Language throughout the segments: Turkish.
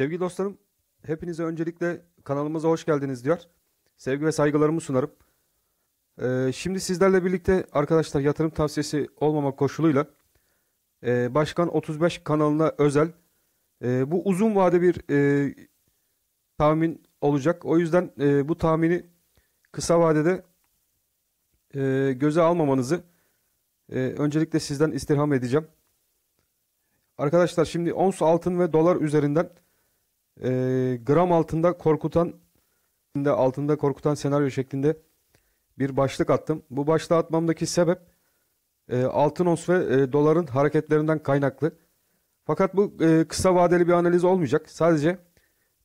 Sevgili dostlarım, hepinize öncelikle kanalımıza hoş geldiniz diyor. Sevgi ve saygılarımı sunarım. Ee, şimdi sizlerle birlikte arkadaşlar yatırım tavsiyesi olmamak koşuluyla e, Başkan 35 kanalına özel e, bu uzun vade bir e, tahmin olacak. O yüzden e, bu tahmini kısa vadede e, göze almamanızı e, öncelikle sizden istirham edeceğim. Arkadaşlar şimdi ons altın ve dolar üzerinden e, gram altında korkutan altında korkutan senaryo şeklinde bir başlık attım. Bu başlığı atmamdaki sebep e, altın ons ve e, doların hareketlerinden kaynaklı. Fakat bu e, kısa vadeli bir analiz olmayacak. Sadece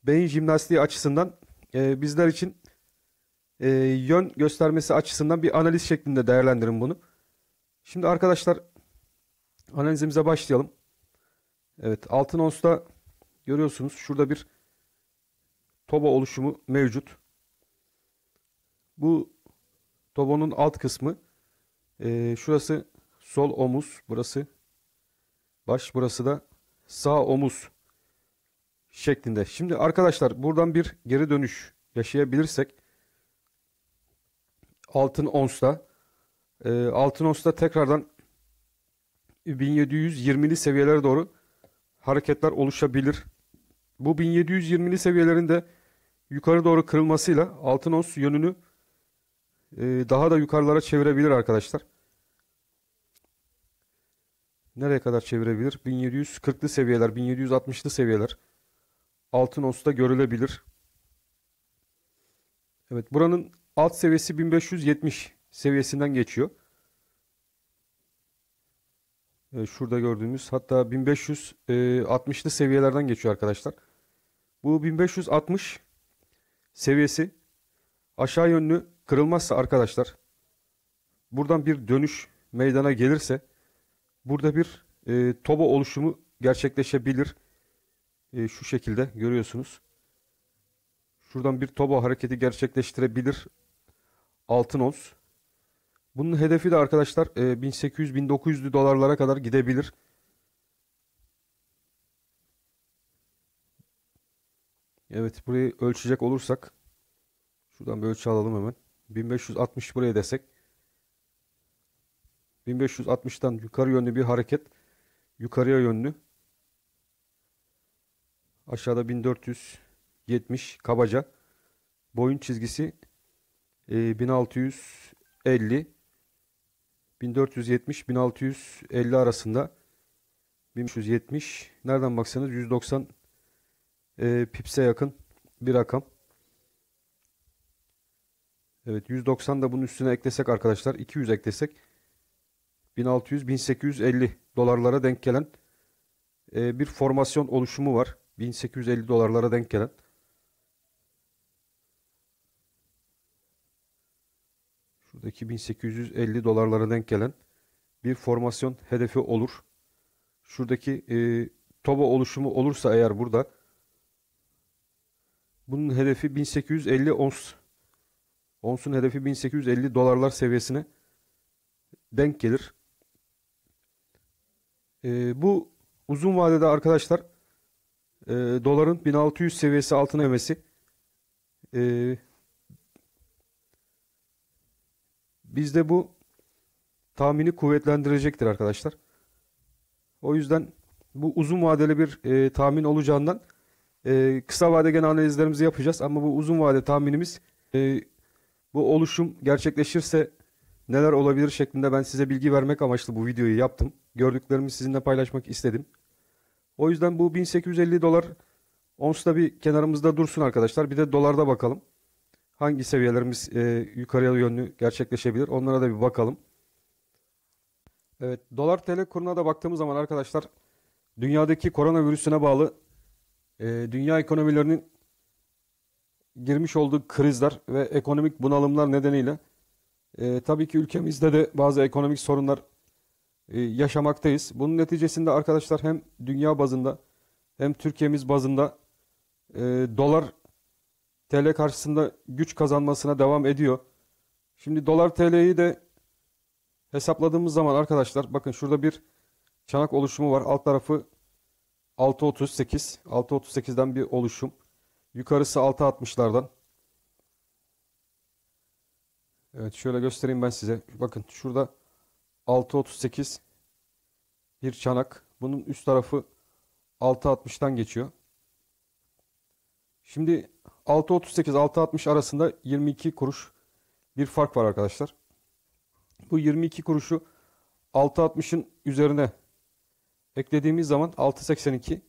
beyin jimnastiği açısından e, bizler için e, yön göstermesi açısından bir analiz şeklinde değerlendirin bunu. Şimdi arkadaşlar analizimize başlayalım. Evet altın onsta Görüyorsunuz şurada bir toba oluşumu mevcut. Bu tobonun alt kısmı e, şurası sol omuz, burası baş, burası da sağ omuz şeklinde. Şimdi arkadaşlar buradan bir geri dönüş yaşayabilirsek altın onsta e, altın onsta tekrardan 1720'li seviyelere doğru hareketler oluşabilir. Bu 1720'li seviyelerinde yukarı doğru kırılmasıyla altın ons yönünü e, daha da yukarılara çevirebilir arkadaşlar. Nereye kadar çevirebilir? 1740'lı seviyeler, 1760'lı seviyeler. Altın onsta görülebilir. Evet buranın alt seviyesi 1570 seviyesinden geçiyor. E, şurada gördüğümüz hatta 1560'lı e, seviyelerden geçiyor arkadaşlar. Bu 1560 seviyesi aşağı yönlü kırılmazsa arkadaşlar buradan bir dönüş meydana gelirse burada bir e, toba oluşumu gerçekleşebilir. E, şu şekilde görüyorsunuz. Şuradan bir toba hareketi gerçekleştirebilir. Altın ons. Bunun hedefi de arkadaşlar 1800 e, 1900 dolarlara kadar gidebilir. Evet burayı ölçecek olursak şuradan bir ölçü alalım hemen. 1560 buraya desek 1560'tan yukarı yönlü bir hareket yukarıya yönlü aşağıda 1470 kabaca boyun çizgisi 1650 e, 1470-1650 arasında 1570 nereden baksanız 190 e, pipse yakın bir rakam. Evet 190 da bunun üstüne eklesek arkadaşlar 200 eklesek 1600-1850 dolarlara denk gelen e, bir formasyon oluşumu var. 1850 dolarlara denk gelen. buradaki 1850 dolarlara denk gelen bir formasyon hedefi olur. Şuradaki e, TOBA oluşumu olursa eğer burada bunun hedefi 1850 ons. Onsun hedefi 1850 dolarlar seviyesine denk gelir. E, bu uzun vadede arkadaşlar e, doların 1600 seviyesi altına emesi e, Bizde bu tahmini kuvvetlendirecektir arkadaşlar. O yüzden bu uzun vadeli bir e, tahmin olacağından e, kısa vade genel analizlerimizi yapacağız. Ama bu uzun vade tahminimiz e, bu oluşum gerçekleşirse neler olabilir şeklinde ben size bilgi vermek amaçlı bu videoyu yaptım. Gördüklerimi sizinle paylaşmak istedim. O yüzden bu 1850 dolar onsta bir kenarımızda dursun arkadaşlar. Bir de dolarda bakalım hangi seviyelerimiz e, yukarıya yönlü gerçekleşebilir onlara da bir bakalım. Evet dolar tl kuruna da baktığımız zaman arkadaşlar dünyadaki koronavirüsüne bağlı e, dünya ekonomilerinin girmiş olduğu krizler ve ekonomik bunalımlar nedeniyle e, tabii ki ülkemizde de bazı ekonomik sorunlar e, yaşamaktayız. Bunun neticesinde arkadaşlar hem dünya bazında hem Türkiye'miz bazında e, dolar TL karşısında güç kazanmasına devam ediyor. Şimdi dolar TL'yi de hesapladığımız zaman arkadaşlar bakın şurada bir çanak oluşumu var. Alt tarafı 6.38. 6.38'den bir oluşum. Yukarısı 6.60'lardan. Evet şöyle göstereyim ben size. Bakın şurada 6.38 bir çanak. Bunun üst tarafı 660'dan geçiyor. Şimdi 6.38-6.60 arasında 22 kuruş bir fark var arkadaşlar. Bu 22 kuruşu 6.60'ın üzerine eklediğimiz zaman 6.82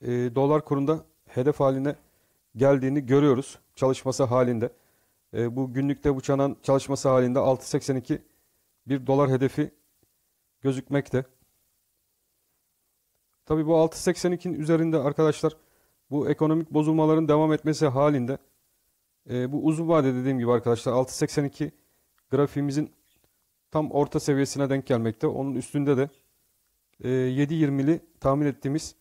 e, dolar kurunda hedef haline geldiğini görüyoruz çalışması halinde. E, bu günlükte uçanan çalışması halinde 6.82 bir dolar hedefi gözükmekte. Tabi bu 6.82'nin üzerinde arkadaşlar bu ekonomik bozulmaların devam etmesi halinde e, bu uzun vade dediğim gibi arkadaşlar 6.82 grafiğimizin tam orta seviyesine denk gelmekte. Onun üstünde de e, 7.20'li tahmin ettiğimiz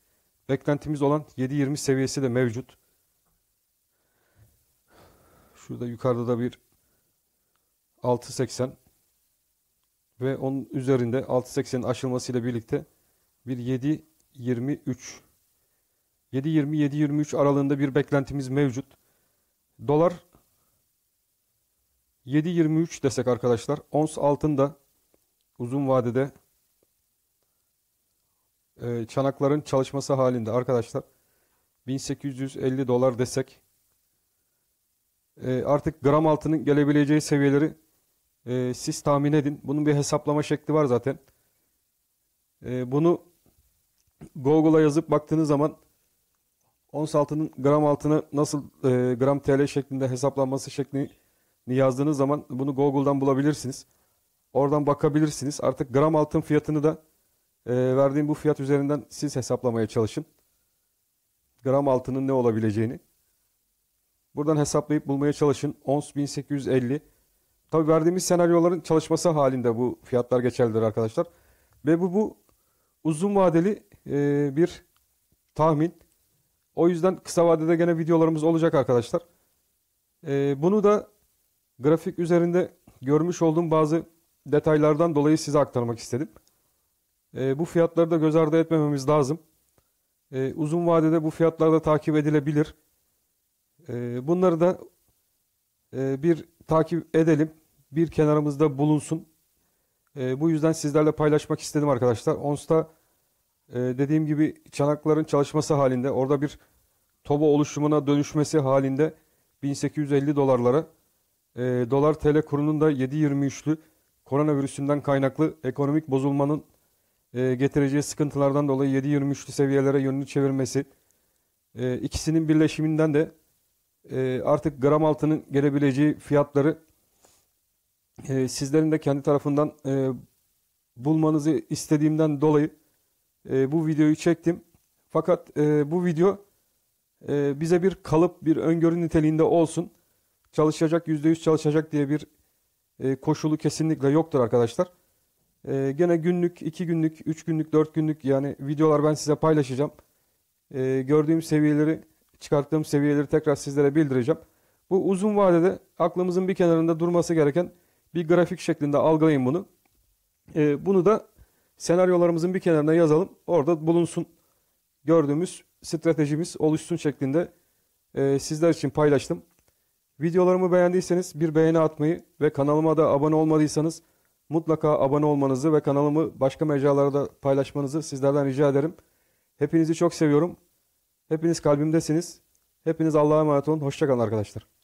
beklentimiz olan 7.20 seviyesi de mevcut. Şurada yukarıda da bir 6.80 ve onun üzerinde 6.80'in aşılmasıyla birlikte bir 7.23 7.20-7.23 aralığında bir beklentimiz mevcut. Dolar 7.23 desek arkadaşlar. Ons altın da uzun vadede e, çanakların çalışması halinde arkadaşlar. 1850 dolar desek e, artık gram altının gelebileceği seviyeleri e, siz tahmin edin. Bunun bir hesaplama şekli var zaten. bunu Google'a yazıp baktığınız zaman Ons altının gram altını nasıl e, gram TL şeklinde hesaplanması şeklini yazdığınız zaman bunu Google'dan bulabilirsiniz. Oradan bakabilirsiniz. Artık gram altın fiyatını da e, verdiğim bu fiyat üzerinden siz hesaplamaya çalışın. Gram altının ne olabileceğini. Buradan hesaplayıp bulmaya çalışın. Ons 1850. Tabi verdiğimiz senaryoların çalışması halinde bu fiyatlar geçerlidir arkadaşlar. Ve bu, bu uzun vadeli e, bir tahmin. O yüzden kısa vadede gene videolarımız olacak arkadaşlar. Ee, bunu da grafik üzerinde görmüş olduğum bazı detaylardan dolayı size aktarmak istedim. Ee, bu fiyatları da göz ardı etmememiz lazım. Ee, uzun vadede bu fiyatlar da takip edilebilir. Ee, bunları da e, bir takip edelim. Bir kenarımızda bulunsun. Ee, bu yüzden sizlerle paylaşmak istedim arkadaşlar. Ons'ta ee, dediğim gibi çanakların çalışması halinde orada bir toba oluşumuna dönüşmesi halinde 1850 dolarlara e, dolar TL kurunun da 7.23'lü koronavirüsünden kaynaklı ekonomik bozulmanın e, getireceği sıkıntılardan dolayı 7.23'lü seviyelere yönünü çevirmesi e, ikisinin birleşiminden de e, artık gram altının gelebileceği fiyatları e, sizlerin de kendi tarafından e, bulmanızı istediğimden dolayı e, bu videoyu çektim. Fakat e, bu video e, bize bir kalıp, bir öngörü niteliğinde olsun. Çalışacak, %100 çalışacak diye bir e, koşulu kesinlikle yoktur arkadaşlar. E, gene günlük, 2 günlük, 3 günlük, 4 günlük yani videolar ben size paylaşacağım. E, gördüğüm seviyeleri, çıkarttığım seviyeleri tekrar sizlere bildireceğim. Bu uzun vadede aklımızın bir kenarında durması gereken bir grafik şeklinde algılayın bunu. E, bunu da senaryolarımızın bir kenarına yazalım. Orada bulunsun gördüğümüz stratejimiz oluşsun şeklinde e, sizler için paylaştım. Videolarımı beğendiyseniz bir beğeni atmayı ve kanalıma da abone olmadıysanız mutlaka abone olmanızı ve kanalımı başka mecralarda paylaşmanızı sizlerden rica ederim. Hepinizi çok seviyorum. Hepiniz kalbimdesiniz. Hepiniz Allah'a emanet olun. Hoşçakalın arkadaşlar.